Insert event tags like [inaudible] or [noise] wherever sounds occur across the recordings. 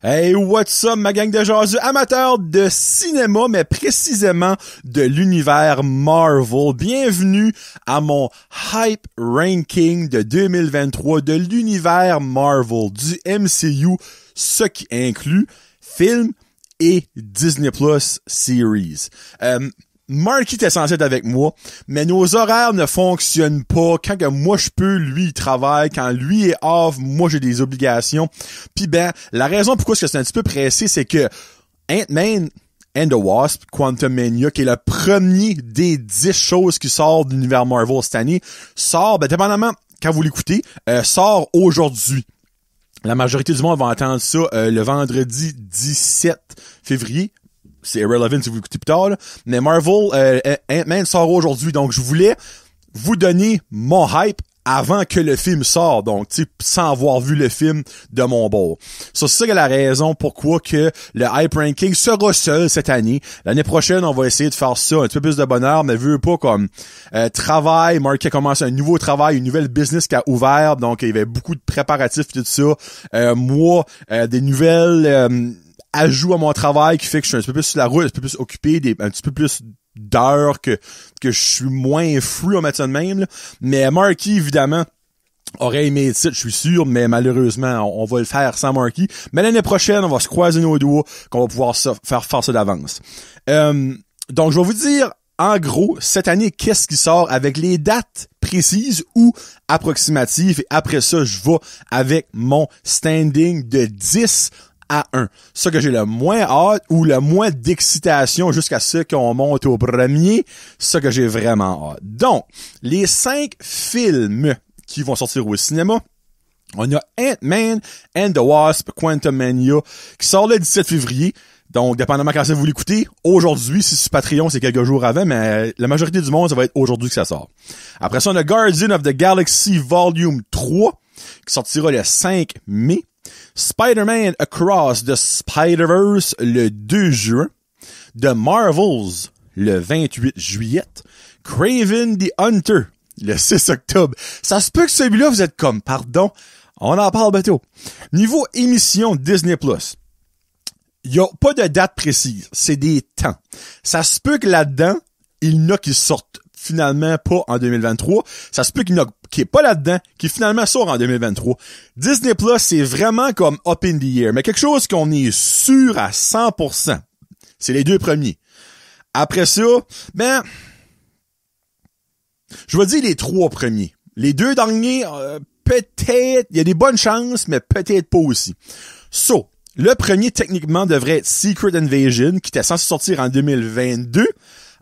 Hey, what's up, ma gang de jasus amateurs de cinéma, mais précisément de l'univers Marvel. Bienvenue à mon Hype Ranking de 2023 de l'univers Marvel, du MCU, ce qui inclut films et Disney Plus Series. Euh, Marky était censé être avec moi, mais nos horaires ne fonctionnent pas. Quand que moi je peux, lui il travaille. Quand lui est off, moi j'ai des obligations. Puis ben, la raison pourquoi c'est un petit peu pressé, c'est que Ant-Man and the Wasp, Quantum Mania, qui est le premier des dix choses qui sortent de l'univers Marvel cette année, sort, ben dépendamment quand vous l'écoutez, euh, sort aujourd'hui. La majorité du monde va entendre ça euh, le vendredi 17 février, c'est irrelevant si vous écoutez plus tard, mais Marvel, euh, euh sort aujourd'hui, donc je voulais vous donner mon hype avant que le film sorte. donc tu sans avoir vu le film de mon bord. Ça c'est ça la raison pourquoi que le hype ranking sera seul cette année. L'année prochaine, on va essayer de faire ça un petit peu plus de bonheur, mais vu pas comme euh, travail, Mark a commencé un nouveau travail, une nouvelle business qui a ouvert, donc il y avait beaucoup de préparatifs et tout ça. Euh, moi, des nouvelles ajout à mon travail qui fait que je suis un petit peu plus sur la route, un petit peu plus occupé, des, un petit peu plus d'heures que, que je suis moins fou en matin de même. Mais Marky, évidemment, aurait aimé le titre, je suis sûr, mais malheureusement, on, va le faire sans Marky. Mais l'année prochaine, on va se croiser nos doigts qu'on va pouvoir faire, faire ça d'avance. Euh, donc, je vais vous dire, en gros, cette année, qu'est-ce qui sort avec les dates précises ou approximatives. Et après ça, je vais avec mon standing de 10 à 1. Ce que j'ai le moins hâte ou le moins d'excitation jusqu'à ce qu'on monte au premier, ce que j'ai vraiment hâte. Donc, les cinq films qui vont sortir au cinéma, on a Ant-Man and the Wasp Quantum Mania qui sort le 17 février. Donc, dépendamment quand ça vous l'écoutez, aujourd'hui, si sur Patreon, c'est quelques jours avant, mais la majorité du monde, ça va être aujourd'hui que ça sort. Après ça, on a Guardian of the Galaxy Volume 3, qui sortira le 5 mai. Spider-Man Across the Spider-Verse le 2 juin, The Marvels le 28 juillet, Craven the Hunter le 6 octobre. Ça se peut que celui-là, vous êtes comme, pardon, on en parle bientôt. Niveau émission Disney+, il n'y a pas de date précise, c'est des temps. Ça se peut que là-dedans, il y en a qui sortent finalement pas en 2023. Ça se peut qu'il qui n'est pas là-dedans, qui finalement sort en 2023. Disney Plus, c'est vraiment comme up in the air, mais quelque chose qu'on est sûr à 100%. C'est les deux premiers. Après ça, ben, je vais dire les trois premiers. Les deux derniers, euh, peut-être, il y a des bonnes chances, mais peut-être pas aussi. So, le premier techniquement devrait être Secret Invasion, qui était censé sortir en 2022.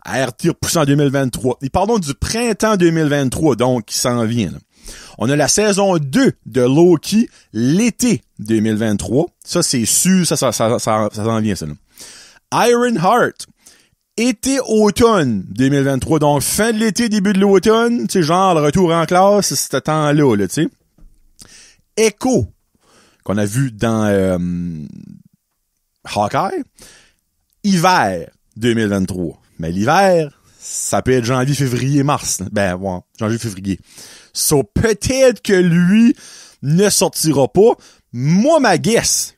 RT poussé 2023. Et parlons du printemps 2023, donc, qui s'en vient. On a la saison 2 de Loki l'été 2023. Ça, c'est sûr, ça, ça, ça, ça, s'en vient, ça. Iron Heart, été-automne 2023. Donc, fin de l'été, début de l'automne. C'est genre, le retour en classe, c'est ce temps-là, là, tu sais. Echo, qu'on a vu dans euh, Hawkeye. Hiver 2023. Mais l'hiver, ça peut être janvier, février, mars. Ben, bon, janvier, février. So, peut-être que lui ne sortira pas. Moi, ma guess,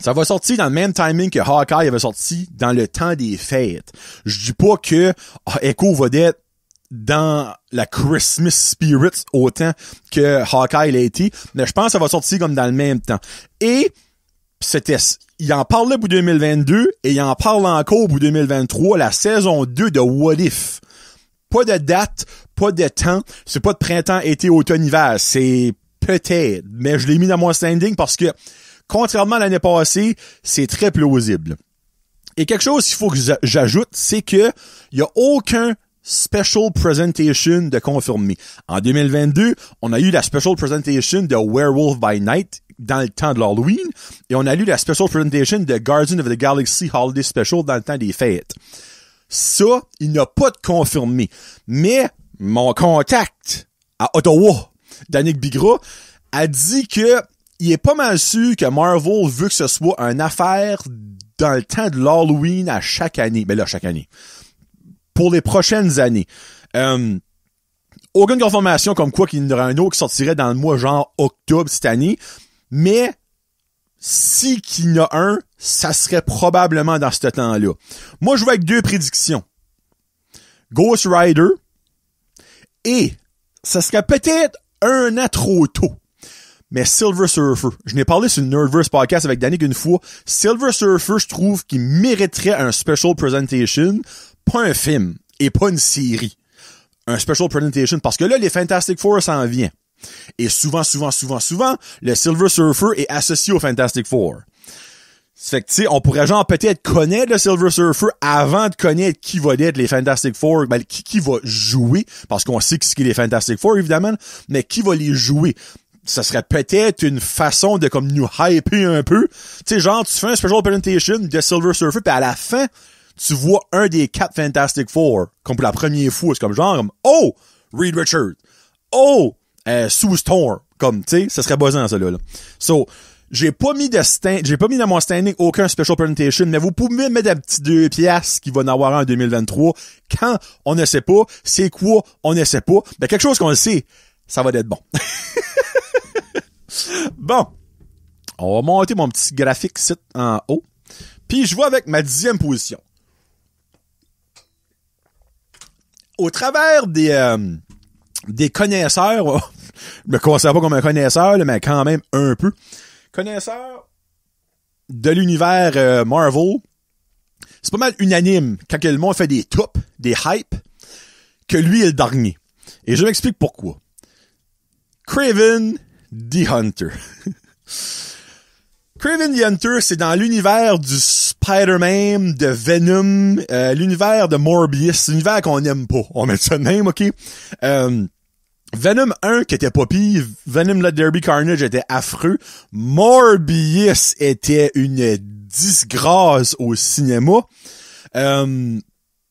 ça va sortir dans le même timing que Hawkeye avait sorti dans le temps des fêtes. Je dis pas que ah, Echo va être dans la Christmas Spirit autant que Hawkeye l'a été, mais je pense que ça va sortir comme dans le même temps. Et c'était il en parlait au bout 2022 et il en parle encore au bout 2023, la saison 2 de What If. Pas de date, pas de temps, c'est pas de printemps, été, automne, hiver, c'est peut-être, mais je l'ai mis dans mon standing parce que, contrairement à l'année passée, c'est très plausible. Et quelque chose qu'il faut que j'ajoute, c'est que il y a aucun Special Presentation de confirmé. En 2022, on a eu la Special Presentation de Werewolf by Night dans le temps de l'Halloween, et on a lu la special presentation de Guardian of the Galaxy Holiday Special dans le temps des fêtes. Ça, il n'a pas de confirmé. Mais mon contact à Ottawa, Danick Bigra, a dit que il est pas mal sûr que Marvel veut que ce soit une affaire dans le temps de l'Halloween à chaque année. Mais ben là, chaque année. Pour les prochaines années. Euh, aucune confirmation comme quoi qu'il y en aurait un autre qui sortirait dans le mois genre octobre cette année, mais si qu'il y en a un, ça serait probablement dans ce temps-là. Moi, je vois avec deux prédictions. Ghost Rider et ça serait peut-être un an trop tôt. Mais Silver Surfer, je n'ai parlé sur le Nerdverse podcast avec Danny une fois. Silver Surfer, je trouve qu'il mériterait un special presentation, pas un film et pas une série. Un special presentation parce que là, les Fantastic Four s'en vient. Et souvent, souvent, souvent, souvent, le Silver Surfer est associé au Fantastic Four. Fait que, tu sais, on pourrait genre peut-être connaître le Silver Surfer avant de connaître qui va être les Fantastic Four, ben, qui, va jouer, parce qu'on sait ce est les Fantastic Four, évidemment, mais qui va les jouer. Ça serait peut-être une façon de comme nous hyper un peu. Tu sais, genre, tu fais un special presentation de Silver Surfer, puis à la fin, tu vois un des quatre Fantastic Four, comme pour la première fois. C'est comme genre, oh, Reed Richards. Oh, euh, sous store comme, tu sais, ce serait buzzant, ça là So, j'ai pas mis de stand, j'ai pas mis dans mon standing aucun special presentation, mais vous pouvez mettre un petit deux piastres qui va en avoir un en 2023. Quand on ne sait pas, c'est quoi, on ne sait pas. Ben, quelque chose qu'on sait, ça va être bon. [laughs] bon. On va monter mon petit graphique site en haut. Puis je vois avec ma dixième position. Au travers des, euh, des connaisseurs, oh, je me considère pas comme un connaisseur, mais quand même un peu, connaisseur de l'univers euh, Marvel, c'est pas mal unanime quand le monde fait des tops, des hypes, que lui est le dernier. Et je m'explique pourquoi. Craven the Hunter. [laughs] Craven the Hunter, c'est dans l'univers du Spider-Man, de Venom, euh, l'univers de Morbius, l'univers qu'on n'aime pas. On met ça de même, OK? Euh, Venom 1 qui était pas Venom le Derby Carnage était affreux, Morbius était une disgrâce au cinéma. Euh,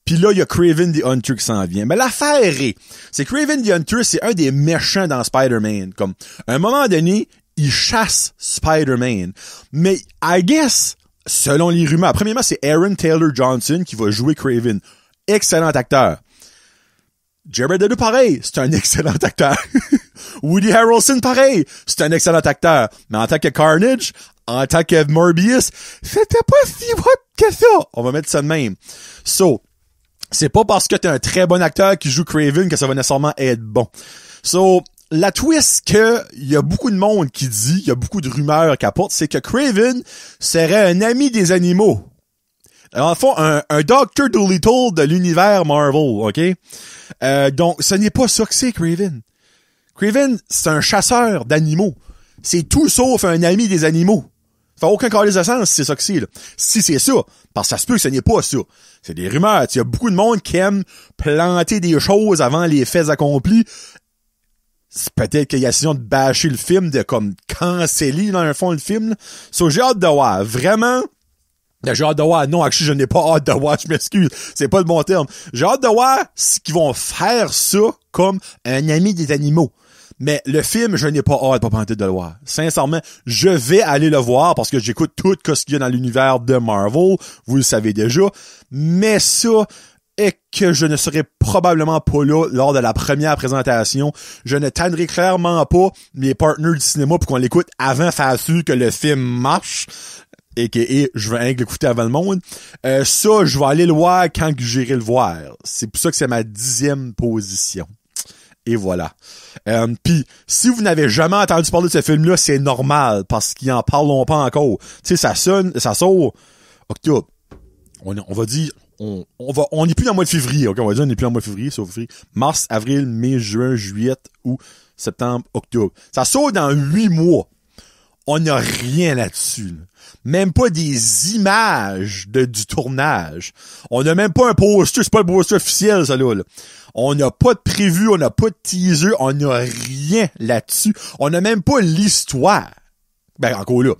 Puis là, il y a Craven the Hunter qui s'en vient. Mais l'affaire est, c'est Craven the Hunter, c'est un des méchants dans Spider-Man. Comme, à un moment donné, il chasse Spider-Man. Mais, I guess, selon les rumeurs, premièrement, c'est Aaron Taylor Johnson qui va jouer Craven. Excellent acteur. Jared Leto, pareil, c'est un [laughs] excellent acteur. [laughs] Woody Harrelson, pareil, c'est un excellent acteur. Mais en tant que Carnage, en tant que Morbius, c'était pas si hot que ça. On va mettre ça de même. So, c'est pas parce que t'es un très bon acteur qui joue Craven que ça va nécessairement être bon. So, la twist que il y a beaucoup de monde qui dit, il y a beaucoup de rumeurs qui apportent, c'est que Craven serait un ami des animaux. En fond, un, un Doctor Dolittle de l'univers Marvel, OK? Euh, donc, ce n'est pas ça que c'est, Craven. Craven, c'est un chasseur d'animaux. C'est tout sauf un ami des animaux. Ça fait aucun corps de sens si c'est ça que c'est, Si c'est ça, parce que ça se peut que ce n'est pas ça. C'est des rumeurs. Il y a beaucoup de monde qui aime planter des choses avant les faits accomplis peut-être qu'il y a sinon de bâcher le film, de comme canceller dans le fond le film. So, j'ai hâte de voir. Vraiment, j'ai hâte de voir. Non, actually, je n'ai pas hâte de voir. Je m'excuse. C'est pas le bon terme. J'ai hâte de voir ce qu'ils vont faire ça comme un ami des animaux. Mais le film, je n'ai pas hâte, pas de le voir. Sincèrement, je vais aller le voir parce que j'écoute tout ce qu'il y a dans l'univers de Marvel. Vous le savez déjà. Mais ça, et que je ne serai probablement pas là lors de la première présentation. Je ne tannerai clairement pas mes partenaires du cinéma pour qu'on l'écoute avant faire sûr que le film marche et que je vais l'écouter avant le monde. Euh, ça, je vais aller le voir quand j'irai le voir. C'est pour ça que c'est ma dixième position. Et voilà. Euh, puis, si vous n'avez jamais entendu parler de ce film-là, c'est normal, parce qu'ils en parlent pas encore. Tu sais, ça sonne, ça sort octobre. On, on va dire on, va, on n'est plus dans le mois de février, ok? On va dire on n'est plus dans le mois de février, sauf mars, avril, mai, juin, juillet, ou septembre, octobre. Ça saute dans huit mois. On n'a rien là-dessus. Même pas des images de, du tournage. On n'a même pas un poster, c'est pas le poster officiel, ça là. On n'a pas de prévu, on n'a pas de teaser, on n'a rien là-dessus. On n'a même pas l'histoire. Ben, encore là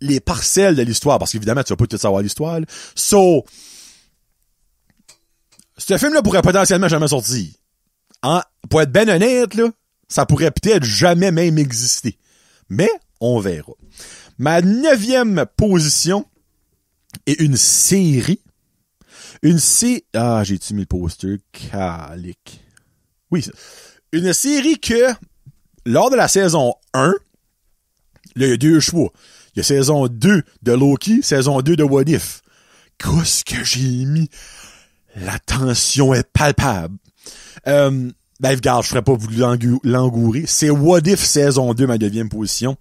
les parcelles de l'histoire, parce qu'évidemment, tu vas pas tout savoir l'histoire. So, ce film-là pourrait potentiellement jamais sortir. Pour être ben honnête, ça pourrait peut-être jamais même exister. Mais on verra. Ma neuvième position est une série. Une série... Ah, j'ai-tu mis le poster? Calique. Oui, Une série que, lors de la saison 1, il y a deux choix. Il y a saison 2 de Loki, saison 2 de What If. Qu'est-ce que j'ai mis? La tension est palpable. Euh, ben, je ferais pas vous l'engourer. C'est What If saison 2, ma deuxième position.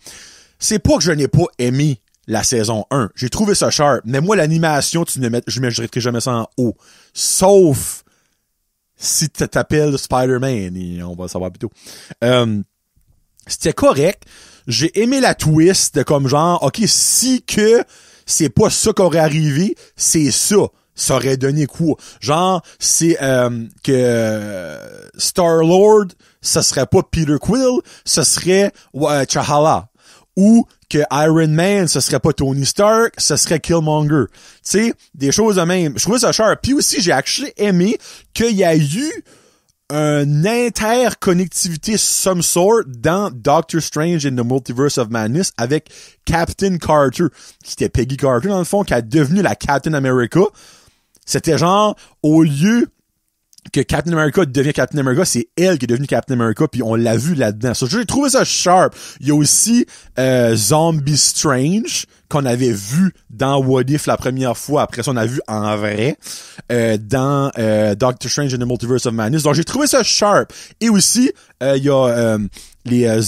C'est pas que je n'ai pas aimé la saison 1. J'ai trouvé ça sharp. Mais moi, l'animation, tu ne je ne mettrai jamais ça en haut. Sauf si tu t'appelles Spider-Man, et on va savoir plus tôt. Euh, c'était correct. J'ai aimé la twist, comme genre, ok, si que c'est pas ça qui aurait arrivé, c'est ça ça aurait donné quoi? Genre, c'est euh, que euh, Star-Lord, ce serait pas Peter Quill, ce serait euh, Chahala. Ou que Iron Man, ce serait pas Tony Stark, ce serait Killmonger. Tu sais, des choses de même. Je trouve ça cher. Puis aussi, j'ai actually aimé qu'il y a eu une interconnectivité some sort dans Doctor Strange in the Multiverse of Madness avec Captain Carter, qui était Peggy Carter dans le fond, qui a devenu la Captain America. C'était genre, au lieu que Captain America devient Captain America, c'est elle qui est devenue Captain America, puis on l'a vu là-dedans. j'ai trouvé ça sharp. Il y a aussi euh, Zombie Strange qu'on avait vu dans What If la première fois. Après ça, on a vu en vrai euh, dans euh, Doctor Strange and the Multiverse of Madness. Donc, j'ai trouvé ça sharp. Et aussi, il y a les...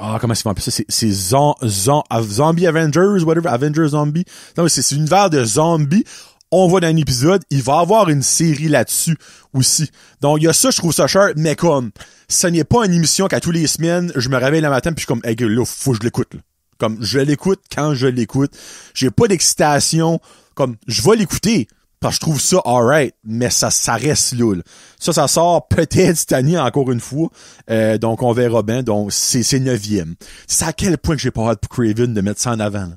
Ah, comment ils vont ça? C'est, Zombie Avengers, whatever, Avengers Zombie. Non, c'est, c'est l'univers de zombies on voit dans l'épisode, épisode, il va avoir une série là-dessus aussi. Donc il y a ça, je trouve ça cher, mais comme ça n'est pas une émission qu'à tous les semaines, je me réveille le matin puis je comme hey, là, faut que je l'écoute. Comme je l'écoute quand je l'écoute. J'ai pas d'excitation. Comme je vais l'écouter. Parce que je trouve ça alright, mais ça, ça reste loul. Ça, ça sort peut-être cette encore une fois. Euh, donc on verra bien. Donc c'est neuvième. C'est à quel point que j'ai pas hâte pour Craven de mettre ça en avant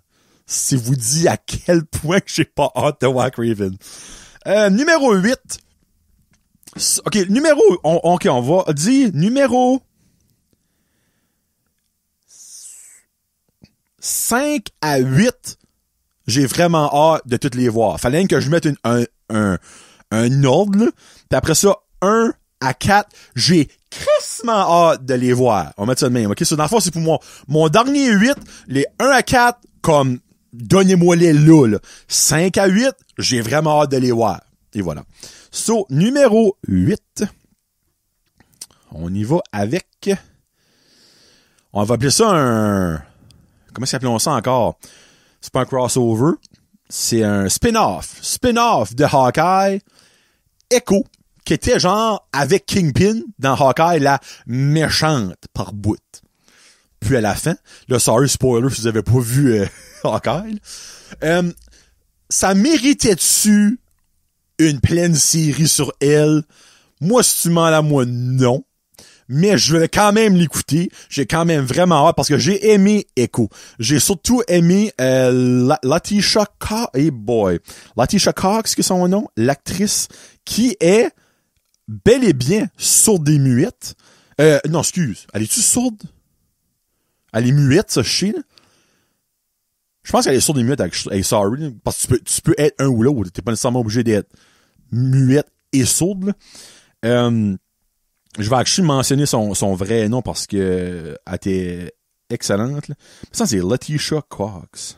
si vous dit à quel point j'ai pas hâte de voir Raven. Euh, numéro 8. OK, numéro... On, OK, on va dire numéro... 5 à 8, j'ai vraiment hâte de toutes les voir. Fallait que je mette un, un, un ordre, Puis après ça, 1 à 4, j'ai crissement hâte de les voir. On va mettre ça de même, ok? dans le fond, c'est pour moi. Mon dernier 8, les 1 à 4, comme donnez-moi les là, là. 5 à 8, j'ai vraiment hâte de les voir. Et voilà. So, numéro 8. On y va avec. On va appeler ça un. Comment s'appelons ça encore? C'est pas un crossover. C'est un spin-off. Spin-off de Hawkeye. Echo. Qui était genre avec Kingpin dans Hawkeye, la méchante par bout. Puis à la fin, le sorry spoiler si vous avez pas vu euh, [laughs] Euh, ça méritait-tu une pleine série sur elle? Moi, si tu m'en à moi, non. Mais je vais quand même l'écouter. J'ai quand même vraiment hâte parce que j'ai aimé Echo. J'ai surtout aimé euh, Latisha Cox. Hey boy. Latisha Cox, que son nom, l'actrice, qui est bel et bien sourde et muette. Euh, non, excuse. Elle est-tu sourde? Elle est muette, ça, je je pense qu'elle est sourde et muette avec hey, sorry, parce que tu peux, être un ou l'autre. T'es pas nécessairement obligé d'être muette et sourde. Euh, je vais actually mentionner son, vrai nom parce que elle était excellente. Ça, c'est Letitia Cox.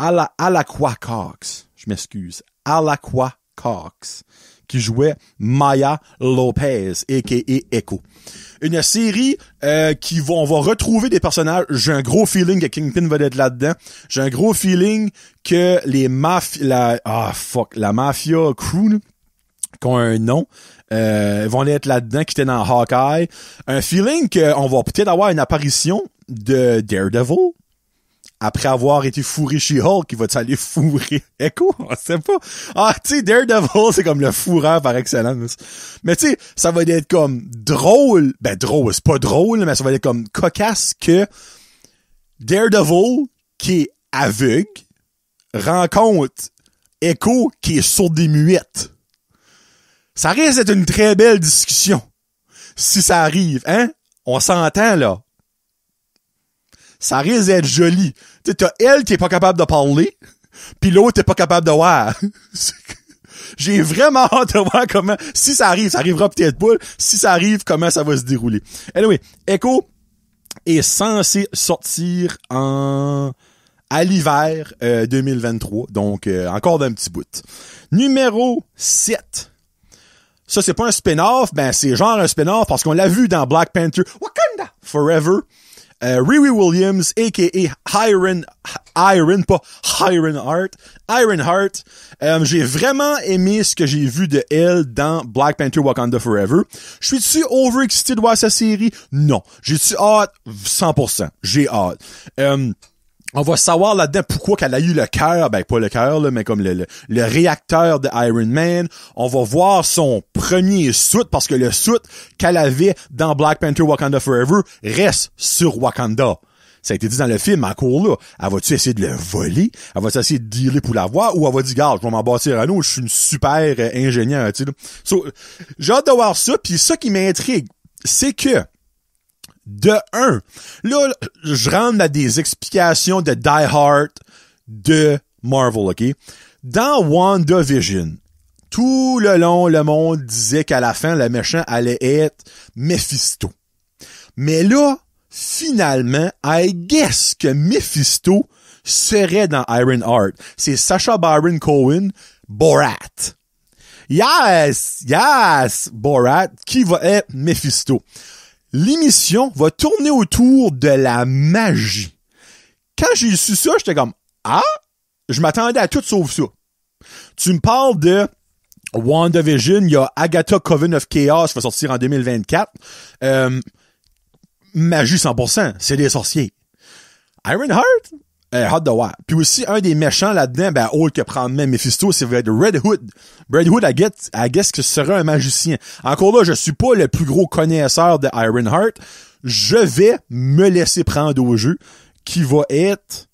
Ala, quoi Cox. Je m'excuse. quoi Cox qui jouait Maya Lopez, a.k.a. Echo. Une série euh, qui va, on va retrouver des personnages. J'ai un gros feeling que Kingpin va être là-dedans. J'ai un gros feeling que les mafias... La, ah, fuck, la mafia crew, qui ont un nom, euh, vont être là-dedans, qui étaient dans Hawkeye. Un feeling qu'on va peut-être avoir une apparition de Daredevil, après avoir été fourré chez Hulk, il va-tu aller fourrer [laughs] Echo? On sait pas. Ah, tu sais, Daredevil, c'est comme le fourreur par excellence. Mais tu sais, ça va être comme drôle. Ben, drôle, c'est pas drôle, mais ça va être comme cocasse que Daredevil, qui est aveugle, rencontre Echo, qui est sourd des muettes. Ça risque d'être une très belle discussion. Si ça arrive, hein? On s'entend, là ça risque d'être joli. Tu t'as elle qui est pas capable de parler, puis l'autre est pas capable de voir. [laughs] J'ai vraiment hâte de voir comment, si ça arrive, ça arrivera peut-être pas, si ça arrive, comment ça va se dérouler. Anyway, Echo est censé sortir en à l'hiver 2023, euh, donc euh, encore d'un petit bout. Numéro 7. Ça, c'est pas un spin-off, ben c'est genre un spin-off parce qu'on l'a vu dans Black Panther Wakanda Forever. Euh, Riri Williams, a.k.a. Iron, Iron, pas Iron Heart, Iron Heart. Euh, j'ai vraiment aimé ce que j'ai vu de elle dans Black Panther Wakanda Forever. Je suis-tu overexcité de voir sa série? Non. J'ai-tu hâte? 100%. J'ai hâte. Euh, on va savoir là-dedans pourquoi qu'elle a eu le cœur, ben pas le cœur, mais comme le, réacteur de Iron Man. On va voir son premier suit, parce que le suit qu'elle avait dans Black Panther Wakanda Forever reste sur Wakanda. Ça a été dit dans le film, à court là. Elle va-tu essayer de le voler? Elle va-tu essayer de dealer pour l'avoir? Ou elle va dire, garde, je vais m'en bâtir à nous, je suis une super ingénieure, ingénieur, tu sais. j'ai hâte de voir ça, puis ça qui m'intrigue, c'est que de 1. Là, je rentre à des explications de Die Hard de Marvel, OK? Dans WandaVision, tout le long, le monde disait qu'à la fin, le méchant allait être Mephisto. Mais là, finalement, I guess que Mephisto serait dans Iron Heart. C'est Sacha Baron Cohen, Borat. Yes, yes, Borat, qui va être Mephisto l'émission va tourner autour de la magie. Quand j'ai su ça, j'étais comme Ah, je m'attendais à tout sauf ça. Tu me parles de WandaVision, il y a Agatha Coven of Chaos qui va sortir en 2024. Euh, magie 100%, c'est des sorciers. Iron Heart euh, hot Hot Puis aussi, un des méchants là-dedans, ben, autre que prendre même Mephisto, c'est Red Hood. Red Hood, I guess, que ce serait un magicien. Encore là, je suis pas le plus gros connaisseur de Iron Heart. Je vais me laisser prendre au jeu qui va être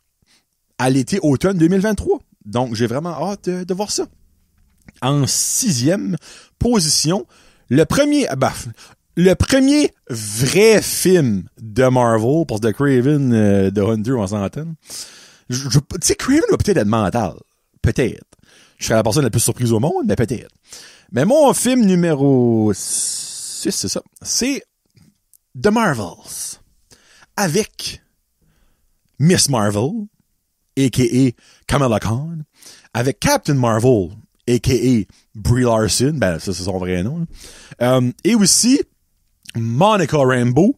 à l'été, automne 2023. Donc, j'ai vraiment hâte euh, de, voir ça. En sixième position, le premier, bah, le premier vrai film de Marvel, parce que Craven, euh, de Hunter, on s'entend. Tu sais, Craven va peut-être être mental. Peut-être. Je serais la personne la plus surprise au monde, mais peut-être. Mais mon film numéro 6, c'est ça. C'est The Marvels. Avec Miss Marvel, a.k.a. Kamala Khan, avec Captain Marvel, a.k.a. Brie Larson, ben ça c'est son vrai nom, euh, et aussi Monica Rambeau,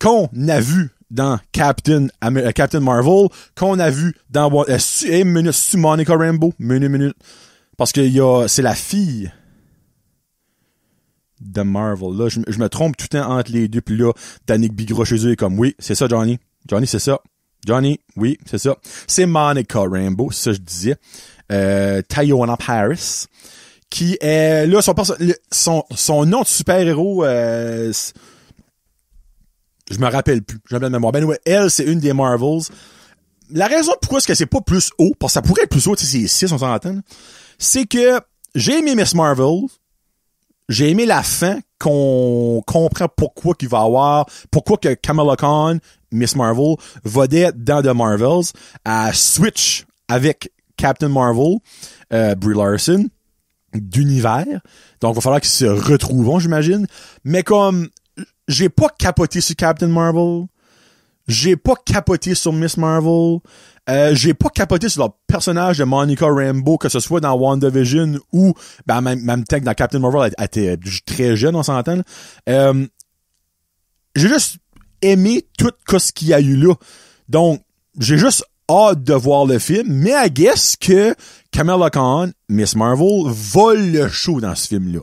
qu'on a vu dans Captain, euh, Captain Marvel, qu'on a vu dans euh, eh, minute minute, Monica Rambeau, minute, minute. Parce que y a, c'est la fille de Marvel. Là, je, je, me trompe tout le temps entre les deux. Puis là, Danick Bigro chez eux est comme, oui, c'est ça, Johnny. Johnny, c'est ça. Johnny, oui, c'est ça. C'est Monica Rambeau, c'est ça je disais. Euh, Tayona Paris qui est là son nom de super-héros euh, je me rappelle plus, j'ai de mémoire. Ben ouais, elle c'est une des Marvels. La raison pourquoi est-ce que c'est pas plus haut, parce que ça pourrait être plus haut, c'est 6 on s'entend. C'est que j'ai aimé Miss Marvel, j'ai aimé la fin qu'on comprend pourquoi qu'il va avoir, pourquoi que Kamala Khan, Miss Marvel, va être dans The Marvels, à switch avec Captain Marvel, euh, Brie Larson d'univers. Donc, il va falloir qu'ils se retrouvent, j'imagine. Mais comme j'ai pas capoté sur Captain Marvel, j'ai pas capoté sur Miss Marvel, euh, j'ai pas capoté sur le personnage de Monica Rambeau, que ce soit dans WandaVision ou, ben, même, même temps dans Captain Marvel, elle, était très jeune, on s'entend. Euh, j'ai juste aimé tout ce qu'il y a eu là. Donc, j'ai juste hâte de voir le film, mais à guess que Kamala Khan, Miss Marvel, vole le show dans ce film-là.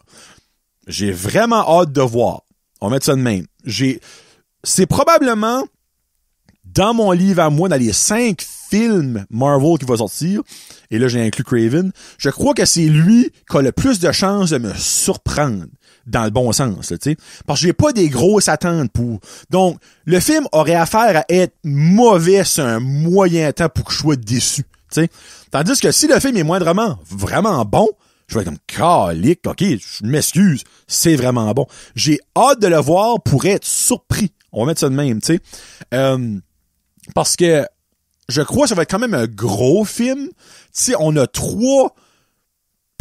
J'ai vraiment hâte de voir. On va mettre ça de même. c'est probablement dans mon livre à moi, dans les cinq films Marvel qui va sortir, et là j'ai inclus Craven, je crois que c'est lui qui a le plus de chances de me surprendre dans le bon sens, tu sais. Parce que j'ai pas des grosses attentes pour. Donc, le film aurait affaire à être mauvais sur un moyen temps pour que je sois déçu, tu sais. Tandis que si le film est moindrement vraiment bon, je vais être comme calique, ok, je m'excuse, c'est vraiment bon. J'ai hâte de le voir pour être surpris. On va mettre ça de même, tu sais. Euh, parce que je crois que ça va être quand même un gros film. Tu sais, on a trois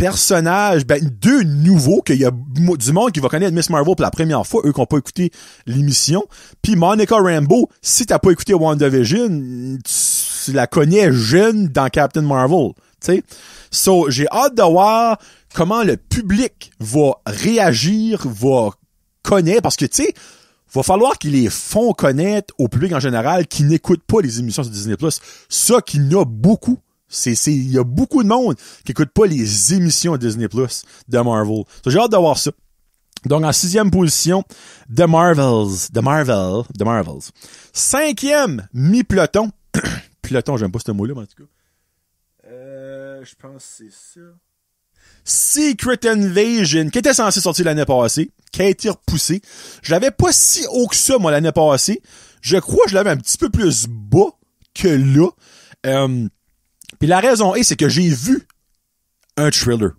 personnages, ben, deux nouveaux, qu'il y a du monde qui va connaître Miss Marvel pour la première fois, eux qui n'ont pas écouté l'émission. Puis Monica Rambo si t'as pas écouté WandaVision, tu la connais jeune dans Captain Marvel. T'sais? So, j'ai hâte de voir comment le public va réagir, va connaître, parce que, tu sais, va falloir qu'ils les font connaître au public en général qui n'écoute pas les émissions sur Disney+. Ça, qu'il y en a beaucoup c'est, il y a beaucoup de monde qui écoute pas les émissions Disney Plus de Marvel. j'ai hâte d'avoir ça. Donc, en sixième position, The Marvels. The Marvel. The Marvels. Cinquième, mi-peloton. [coughs] peloton, j'aime pas ce mot-là, mais en tout cas. Euh, je pense que c'est ça. Secret Invasion, qui était censé sortir l'année passée, qui a été repoussé. Je l'avais pas si haut que ça, moi, l'année passée. Je crois que je l'avais un petit peu plus bas que là. Euh, puis la raison est, c'est que j'ai vu un thriller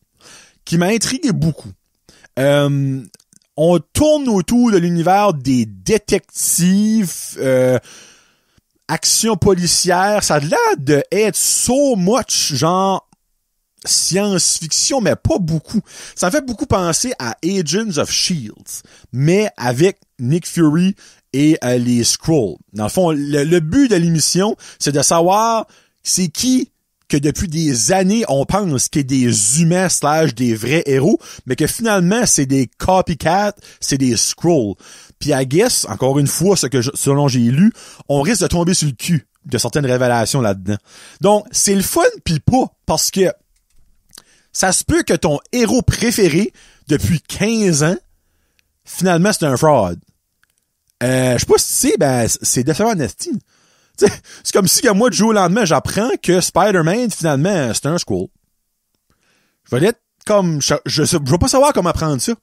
qui m'a intrigué beaucoup. Euh, on tourne autour de l'univers des détectives, euh, action policière. Ça a l'air d'être so much genre science-fiction, mais pas beaucoup. Ça fait beaucoup penser à Agents of Shields, e mais avec Nick Fury et euh, les scrolls. Dans le fond, le but de l'émission, c'est de savoir c'est qui que depuis des années, on pense qu'il est des humains slash des vrais héros, mais que finalement, c'est des copycats, c'est des scrolls. Puis à guess, encore une fois, ce que selon j'ai lu, on risque de tomber sur le cul de certaines révélations là-dedans. Donc, c'est le fun pis pas, parce que ça se peut que ton héros préféré depuis 15 ans, finalement, c'est un fraud. Euh, je sais pas si tu sais, ben, c'est de c'est comme si, à moi, du jour au lendemain, j'apprends que Spider-Man, finalement, c'est un school. Je vais être comme, je, veux pas savoir comment apprendre ça.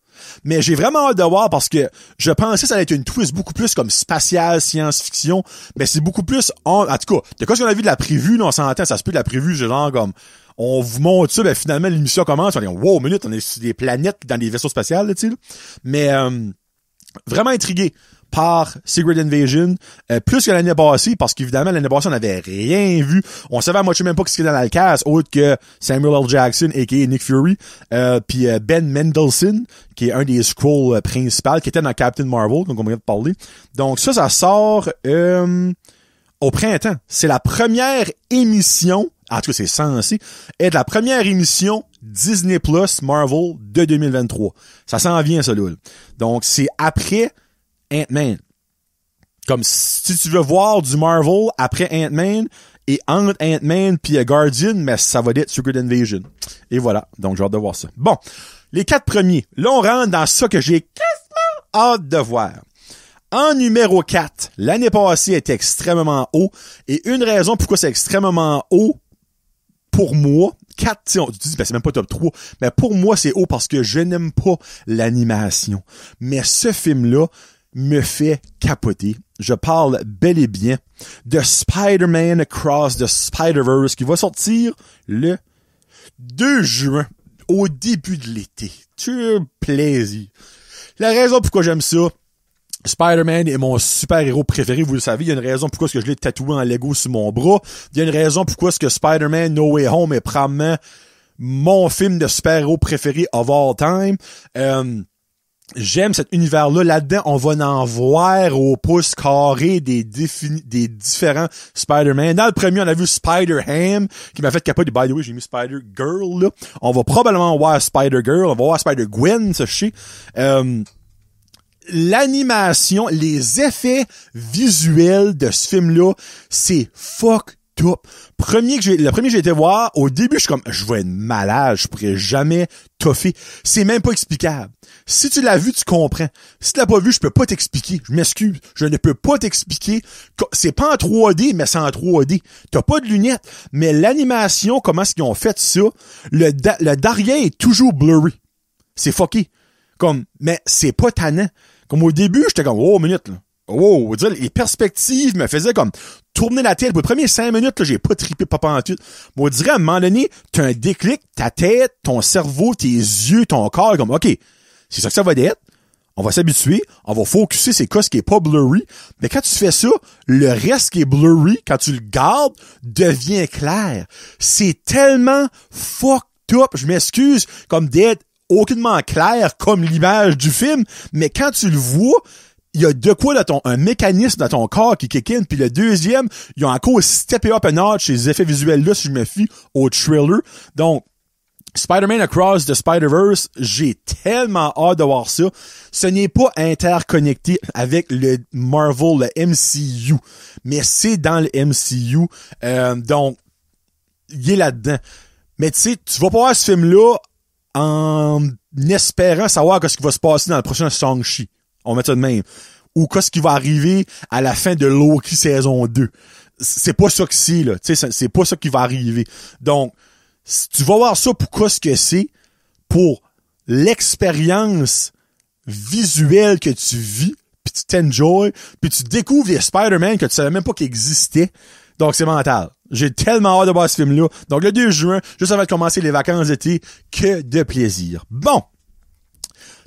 Mais j'ai vraiment hâte de voir parce que je pensais que ça allait être une twist beaucoup plus comme spatiale, science-fiction. Mais c'est beaucoup plus, en, en tout cas, de quoi ce qu'on a vu de la prévue, on s'entend, ça se peut de la prévue, genre comme, on vous montre ça, ben finalement l'émission commence, on est wow, minute, on est sur des planètes dans des vaisseaux spatiaux là, tu Mais euh, vraiment intrigué par Secret Invasion, euh, plus que l'année passée, parce qu'évidemment, l'année passée, on n'avait rien vu. On savait à moitié même pas ce qu'il y avait dans la autre que Samuel L. Jackson, a.k.a. Nick Fury, euh, puis euh, Ben Mendelsohn, qui est un des scrolls principaux, qui était dans Captain Marvel, donc on vient de parler. Donc ça, ça sort au printemps. C'est la première émission, en tout cas c'est censé, être la première émission Disney Plus Marvel de 2023. Ça s'en vient, ça, là. Donc c'est après Ant-Man. Comme si tu veux voir du Marvel après Ant-Man et entre Ant-Man puis euh, Guardian, mais ça va être Secret Invasion. Et voilà. Donc, j'ai hâte de voir ça. Bon. Les quatre premiers. Là, on rentre dans ça que j'ai quasiment hâte de voir. En numéro 4, l'année passée était extrêmement haut. Et une raison pourquoi c'est extrêmement haut pour moi, 4, tu dis, ben, c'est même pas top 3, mais pour moi, c'est haut parce que je n'aime pas l'animation. Mais ce film-là, me fait capoter. Je parle bel et bien de Spider-Man Across the Spider-Verse qui va sortir le 2 juin au début de l'été. Tu plaisir. La raison pourquoi j'aime ça, Spider-Man est mon super-héros préféré, vous le savez. Il y a une raison pourquoi ce que je l'ai tatoué en Lego sur mon bras. Il y a une raison pourquoi ce que Spider-Man No Way Home est probablement mon film de super-héros préféré of all time. Euh, J'aime cet univers-là. Là-dedans, on va en voir au pouce carré des, des différents Spider-Man. Dans le premier, on a vu Spider-Ham, qui m'a fait capoter. By the way, j'ai mis Spider-Girl, On va probablement voir Spider-Girl. On va voir Spider-Gwen, ça chie. Euh, l'animation, les effets visuels de ce film-là, c'est fuck Premier que j'ai, le premier que j'ai été voir, au début, je suis comme, je vais être malade, je pourrais jamais toffer. C'est même pas explicable. Si tu l'as vu, tu comprends. Si tu l'as pas vu, je peux pas t'expliquer. Je m'excuse. Je ne peux pas t'expliquer. C'est pas en 3D, mais c'est en 3D. T'as pas de lunettes. Mais l'animation, comment est-ce qu'ils ont fait ça? Le, le Darien est toujours blurry. C'est fucké. Comme, mais c'est pas tannant. Comme au début, j'étais comme, oh, minute, là. Oh, les perspectives me faisaient comme tourner la tête. Pour les premiers cinq minutes, là, j'ai pas trippé papa en tout. moi je dirais à un moment donné, t'as un déclic, ta tête, ton cerveau, tes yeux, ton corps, comme, OK, c'est ça que ça va être. On va s'habituer, on va focuser c'est quoi ce qui est pas blurry. Mais quand tu fais ça, le reste qui est blurry, quand tu le gardes, devient clair. C'est tellement fucked up, je m'excuse, comme d'être aucunement clair comme l'image du film, mais quand tu le vois, il y a de quoi dans ton, un mécanisme dans ton corps qui kick in. Puis le deuxième, y ont encore steppé up un notch ces effets visuels-là, si je me fie, au trailer. Donc, Spider-Man Across the Spider-Verse, j'ai tellement hâte de voir ça. Ce n'est pas interconnecté avec le Marvel, le MCU, mais c'est dans le MCU. Euh, donc, il est là-dedans. Mais tu sais, tu vas pas voir ce film-là en espérant savoir ce qui va se passer dans le prochain Shang-Chi. On met ça de même. Ou qu'est-ce qui va arriver à la fin de Loki saison 2. C'est pas ça que c'est, là. C'est pas ça qui va arriver. Donc, tu vas voir ça pour qu'est-ce que c'est, pour l'expérience visuelle que tu vis, puis tu t'enjoy, puis tu découvres les Spider-Man que tu savais même pas qu'ils existaient. Donc, c'est mental. J'ai tellement hâte de voir ce film-là. Donc, le 2 juin, juste avant de commencer les vacances d'été, que de plaisir. Bon.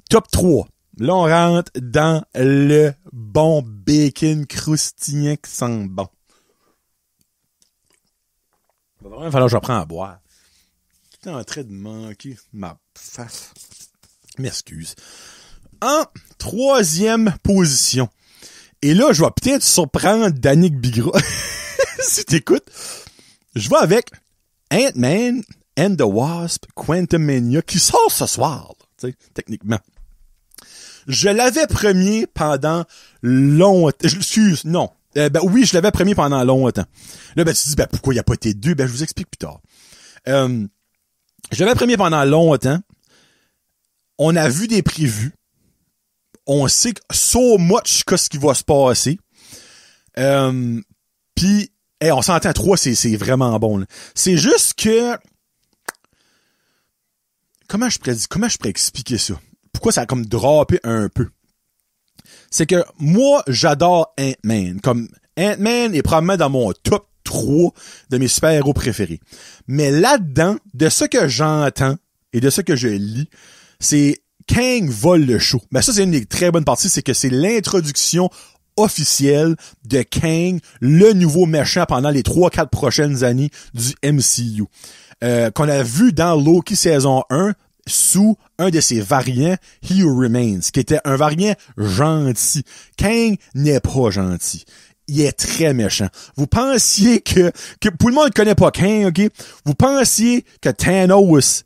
Top 3. Là, on rentre dans le bon bacon croustillant qui sent bon. Il va falloir que je prends à boire. suis en train de manquer ma face. M'excuse. En troisième position. Et là, je vais peut-être surprendre Danick Bigra. [laughs] si t'écoutes, je vais avec Ant-Man and the Wasp Quantumania qui sort ce soir, techniquement. Je l'avais premier pendant longtemps. Je non. Euh, ben oui, je l'avais premier pendant longtemps. Là, ben tu dis, ben pourquoi il n'y a pas été deux? Ben je vous explique plus tard. Euh, je l'avais premier pendant longtemps. On a vu des prévus. On sait so much que ce qui va se passer. Euh, Puis, hey, on s'entend, trois, c'est vraiment bon. C'est juste que... Comment je pourrais, comment je pourrais expliquer ça? pourquoi ça a comme drapé un peu. C'est que moi, j'adore Ant-Man. Comme Ant-Man est probablement dans mon top 3 de mes super-héros préférés. Mais là-dedans, de ce que j'entends et de ce que je lis, c'est Kang vole le show. Mais ça, c'est une des très bonnes parties, c'est que c'est l'introduction officielle de Kang, le nouveau méchant pendant les 3-4 prochaines années du MCU. Euh, qu'on a vu dans Loki saison 1, sous un de ses variants, He Remains, qui était un variant gentil. Kang n'est pas gentil il est très méchant. Vous pensiez que, que tout le monde ne connaît pas Kang, ok? Vous pensiez que Thanos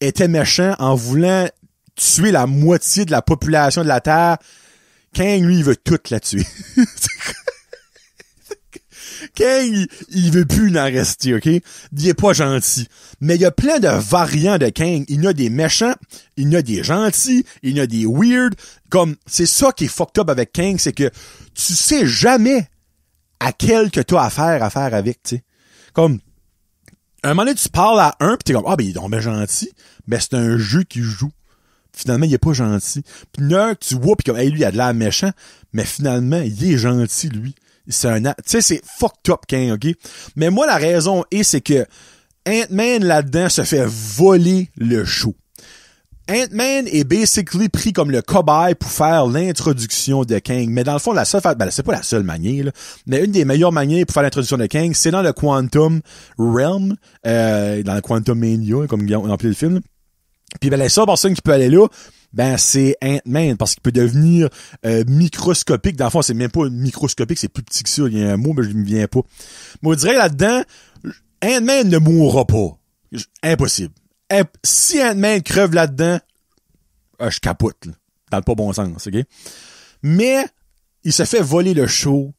était méchant en voulant tuer la moitié de la population de la Terre. Kang, lui, il veut toute la tuer. Kang, il, veut plus en rester, OK? Il est pas gentil. Mais il y a plein de variants de Kang. Il y a des méchants, il y a des gentils, il y a des weird. Comme, c'est ça qui est fucked up avec Kang, c'est que tu sais jamais à quel que t'as affaire à faire avec, tu sais. Comme, un moment donné, tu parles à un, pis t'es comme, ah, ben, il est gentil, mais ben, c'est un jeu qui joue. Finalement, il est pas gentil. Puis là, tu vois, pis comme, hey, lui, il a de l'air méchant, mais finalement, il est gentil, lui c'est un Tu sais, c'est fucked up, Kang OK? Mais moi, la raison est, c'est que Ant-Man là-dedans se fait voler le show. Ant-Man est basically pris comme le cobaye pour faire l'introduction de Kang. Mais dans le fond, la seule ben, c'est pas la seule manière, mais une des meilleures manières pour faire l'introduction de Kang, c'est dans le Quantum Realm, euh, dans le Quantum Mania, comme on appelé le film. Puis ben, la seule personne qui peut aller là, ben c'est Ant-Man parce qu'il peut devenir euh, microscopique. Dans le fond, c'est même pas microscopique, c'est plus petit que ça. Il y a un mot, mais je ne me viens pas. Moi, je dirais là-dedans, Ant-Man ne mourra pas. Impossible. si Ant-Man creuve là-dedans, euh, je capote. dans le pas bon sens, OK? Mais il se fait voler le show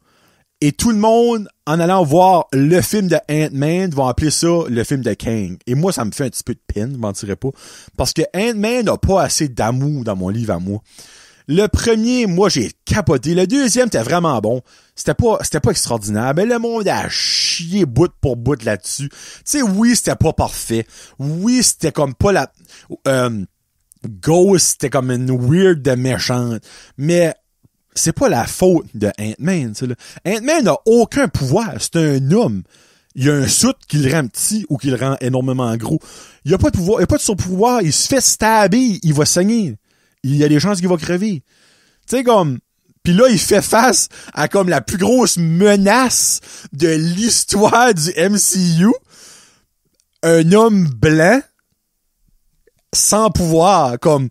et tout le monde, en allant voir le film de Ant-Man, va appeler ça le film de Kang. Et moi, ça me fait un petit peu de peine, je dirais pas. Parce que Ant-Man n'a pas assez d'amour dans mon livre à moi. Le premier, moi, j'ai capoté. Le deuxième, c'était vraiment bon. C'était pas, c'était pas extraordinaire. Mais le monde a chié bout pour bout là-dessus. Tu sais, oui, c'était pas parfait. Oui, c'était comme pas la, euh, Ghost, c'était comme une weird de méchante. Mais c'est pas la faute de Ant-Man. Ant-Man n'a aucun pouvoir. C'est un homme. Il y a un soute qui le rend petit ou qui le rend énormément gros. Il a pas de pouvoir, il a pas de pouvoir. Il se fait stabber, il va saigner. Il y a des chances qu'il va crever. Tu sais comme puis là, il fait face à comme la plus grosse menace de l'histoire du MCU. Un homme blanc sans pouvoir, comme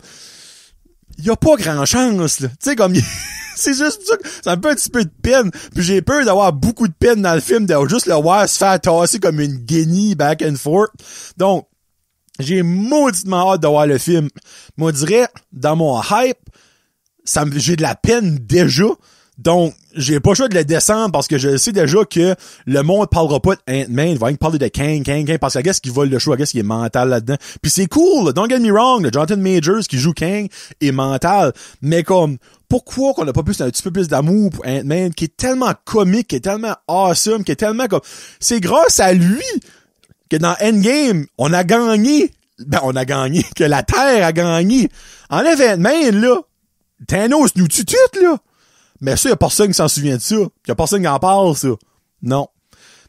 il y a pas grand chance là. Tu sais comme [laughs] c'est juste ça, ça me fait un petit peu de peine. Puis j'ai peur d'avoir beaucoup de peine dans le film de juste le voir se faire tasser comme une guenille back and forth. Donc j'ai mauditement hâte de voir le film. Moi dirais dans mon hype, ça j'ai de la peine déjà donc, j'ai pas le choix de le descendre parce que je sais déjà que le monde parlera pas de Ant-Man, il va parler de Kang, Kang, Kang, parce a guess qui vole le show, qui qui est mental là-dedans. Puis c'est cool, don't get me wrong, le Jonathan Majors qui joue Kang est mental, mais comme, pourquoi qu'on a pas plus un petit peu plus d'amour pour Ant-Man, qui est tellement comique, qui est tellement awesome, qui est tellement comme, c'est grâce à lui que dans Endgame, on a gagné, ben, on a gagné, [laughs] que la Terre a gagné. En Ant-Man, là, Thanos nous tue tout, là. Mais ça, y a personne qui s'en souvient de ça. Y a personne qui en parle, ça. Non.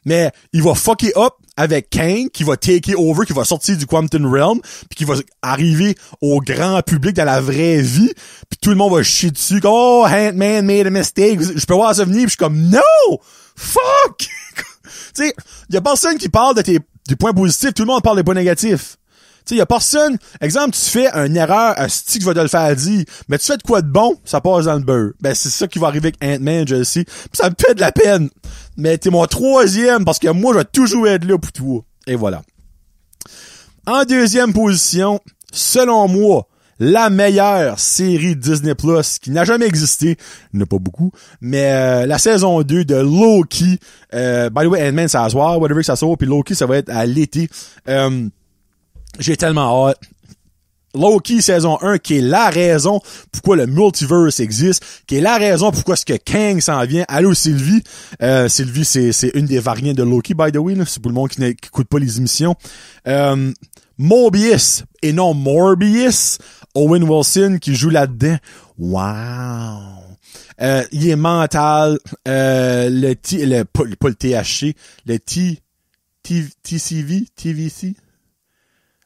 Mais il va fucker up avec Kane, qui va take it over, qui va sortir du Quantum Realm, puis qui va arriver au grand public dans la vraie vie, puis tout le monde va chier dessus, comme, oh, man made a mistake, je peux voir ça venir, pis je suis comme, no! Fuck! [laughs] tu sais, y a personne qui parle de tes, des points positifs, tout le monde parle des points négatifs. Il y a personne. Exemple, tu fais une erreur, un stick va te le faire dire, mais tu fais de quoi de bon, ça passe dans le beurre. Ben, c'est ça qui va arriver avec Ant-Man, je le sais. ça me fait de la peine. Mais t'es mon troisième, parce que moi, je vais toujours être là pour toi. Et voilà. En deuxième position, selon moi, la meilleure série Disney Plus qui n'a jamais existé, il pas beaucoup, mais euh, la saison 2 de Loki, euh, by the way, Ant-Man, ça va se voir, whatever que ça sort, puis Loki, ça va être à l'été. Euh, j'ai tellement hâte. Loki saison 1 qui est la raison pourquoi le multiverse existe, qui est la raison pourquoi ce que Kang s'en vient. Allô Sylvie, euh, Sylvie c'est c'est une des variantes de Loki by the way, c'est pour le monde qui n'écoute pas les émissions. Euh, Mobius et non Morbius, Owen Wilson qui joue là-dedans. Wow. Euh, il est mental euh, le T le pas, le THC, le T, T TCV, TVC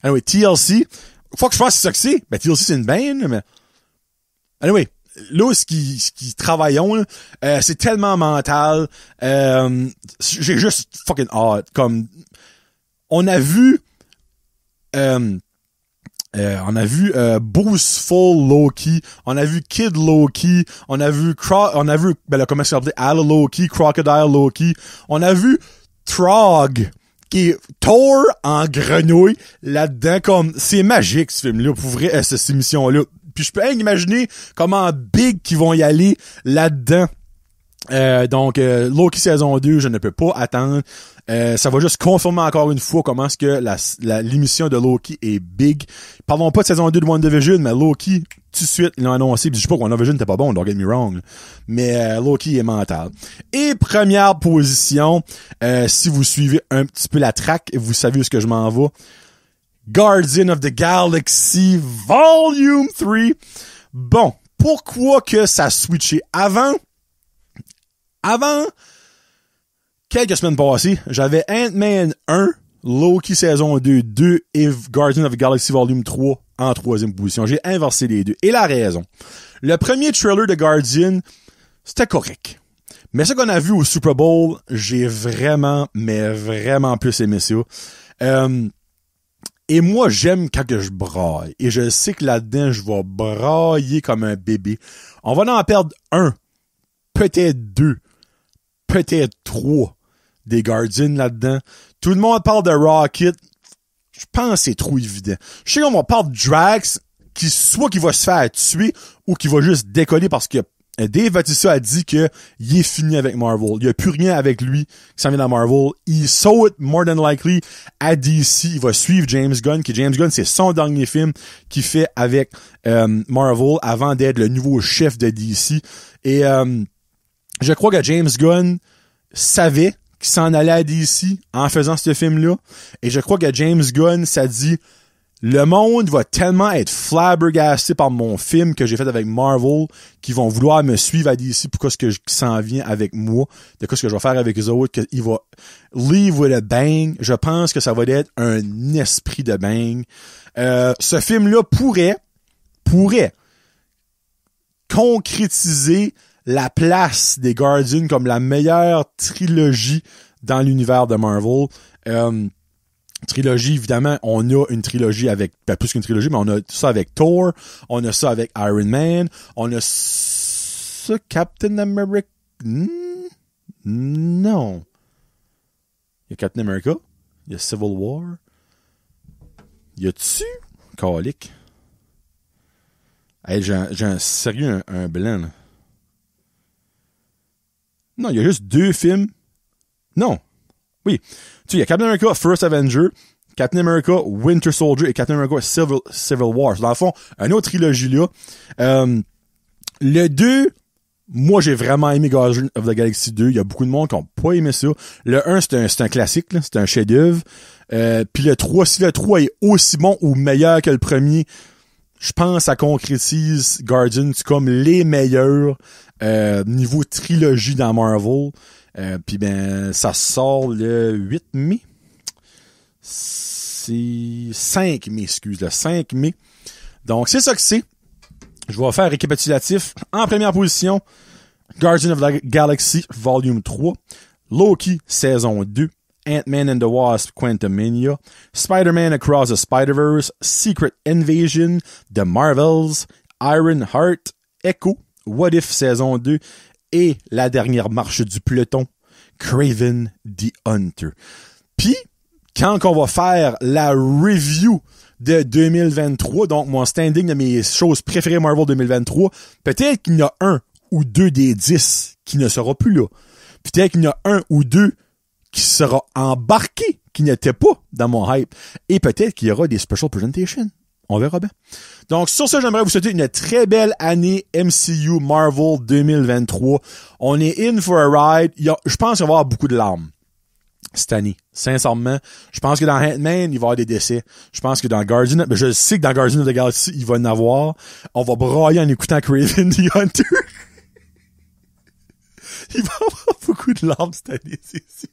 Anyway, TLC. Faut que je ça que c'est, Ben, TLC, c'est une bane, mais... Anyway, là, ce qui, ce qui travaillons, euh, c'est tellement mental. Euh, j'ai juste fucking hâte. Comme, on a vu... Euh, euh on a vu euh, Boostful Loki, on a vu Kid Loki, on a vu Cro on a vu ben là, comment ça s'appelait Al Loki, Crocodile Loki, on a vu Trog qui est en grenouille là-dedans comme c'est magique ce film là pour vrai euh, cette émission là puis je peux imaginer comment big qui vont y aller là-dedans euh, donc euh, Loki saison 2 je ne peux pas attendre ça va juste confirmer encore une fois comment est-ce que l'émission la, l'émission de Loki est big. Parlons pas de saison 2 de WandaVision, mais Loki, tout de suite, ils l'ont annoncé. Puis je sais pas qu'on Vision n'était pas bon, don't get me wrong. Mais euh, Loki est mental. Et première position, euh, si vous suivez un petit peu la track, vous savez où ce que je m'en vais. Guardian of the Galaxy Volume 3. Bon, pourquoi que ça switché avant? Avant, quelques semaines passées, j'avais Ant-Man 1 Loki saison 2, 2 et Guardian of the Galaxy Volume 3 en troisième position. J'ai inversé les deux. Et la raison. Le premier trailer de Guardian, c'était correct. Mais ce qu'on a vu au Super Bowl, j'ai vraiment, mais vraiment plus aimé ça. Euh, et moi, j'aime quand je braille. Et je sais que là-dedans, je vais brailler comme un bébé. On va en perdre un, peut-être deux, peut-être trois des Guardians là-dedans. Tout le monde parle de Rocket. Je pense que c'est trop évident. Je sais qu'on parler de Drax, qui soit qu'il va se faire tuer ou qu'il va juste décoller parce que euh, Dave Bautista a dit que il est fini avec Marvel. Il n'y a plus rien avec lui qui s'en vient dans Marvel. Il saute more than likely à DC. Il va suivre James Gunn, qui James Gunn, c'est son dernier film qu'il fait avec euh, Marvel avant d'être le nouveau chef de DC. Et euh, je crois que James Gunn savait qui s'en allait à DC en faisant ce film-là. Et je crois que James Gunn, ça dit le monde va tellement être flabbergasté par mon film que j'ai fait avec Marvel qu'ils vont vouloir me suivre à DC pour ce que je s'en vient avec moi, de quoi ce que je vais faire avec eux autres, qu'il va leave with a bang. Je pense que ça va être un esprit de bang. Euh, ce film-là pourrait, pourrait concrétiser la place des Guardians comme la meilleure trilogie dans l'univers de Marvel. Euh, trilogie, évidemment, on a une trilogie avec, pas ben, plus qu'une trilogie, mais on a ça avec Thor, on a ça avec Iron Man, on a ça Captain America. Hmm, non. Il y a Captain America, il y a Civil War. Il Y a-tu? Colic. Hey, j'ai un, sérieux un, un blanc, là. Non, il y a juste deux films. Non. Oui. Tu il y a Captain America First Avenger, Captain America Winter Soldier et Captain America Civil, Civil War. Dans le fond, une autre trilogie là. Euh, le 2, moi j'ai vraiment aimé Guardians of the Galaxy 2. Il y a beaucoup de monde qui n'ont pas aimé ça. Le 1, c'est un, un classique, c'est un chef-d'œuvre. Euh, puis le 3, si le 3 est aussi bon ou meilleur que le premier, je pense que ça concrétise Guardians comme les meilleurs euh, niveau trilogie dans Marvel, euh, puis ben ça sort le 8 mai. C'est 5 mai, excuse, le 5 mai. Donc c'est ça que c'est. Je vais faire récapitulatif. En première position, Guardian of the Galaxy Volume 3, Loki Saison 2, Ant-Man and the Wasp Quantumania, Spider-Man Across the Spider-Verse, Secret Invasion, The Marvels, Iron Heart, Echo, What If saison 2 et la dernière marche du peloton, Craven the Hunter. Puis, quand on va faire la review de 2023, donc mon standing de mes choses préférées Marvel 2023, peut-être qu'il y a un ou deux des dix qui ne sera plus là. Peut-être qu'il y a un ou deux qui sera embarqué, qui n'était pas dans mon hype. Et peut-être qu'il y aura des special presentations. On verra bien. Donc, sur ce, j'aimerais vous souhaiter une très belle année MCU Marvel 2023. On est in for a ride. je pense qu'il va y avoir beaucoup de larmes cette année. Sincèrement, je pense que dans Ant-Man, il va y avoir des décès. Je pense que dans Guardian, of... Ben, je sais que dans Guardian of the Galaxy, il va y en avoir. On va brailler en écoutant Craven the Hunter. [laughs] il va y avoir beaucoup de larmes cette année, c'est sûr.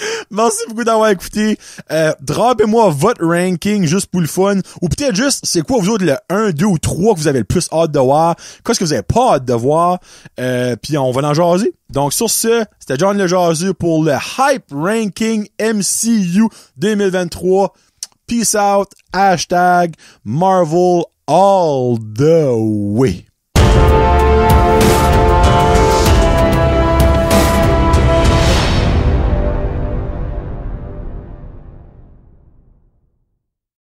[laughs] Merci beaucoup d'avoir écouté. Euh, Drapez-moi votre ranking juste pour le fun. Ou peut-être juste, c'est quoi vous autres le 1, 2 ou 3 que vous avez le plus hâte de voir? Qu'est-ce que vous avez pas hâte de voir? Euh, Puis on va en jaser. Donc sur ce, c'était John Le pour le Hype Ranking MCU 2023. Peace out. Hashtag Marvel all the way.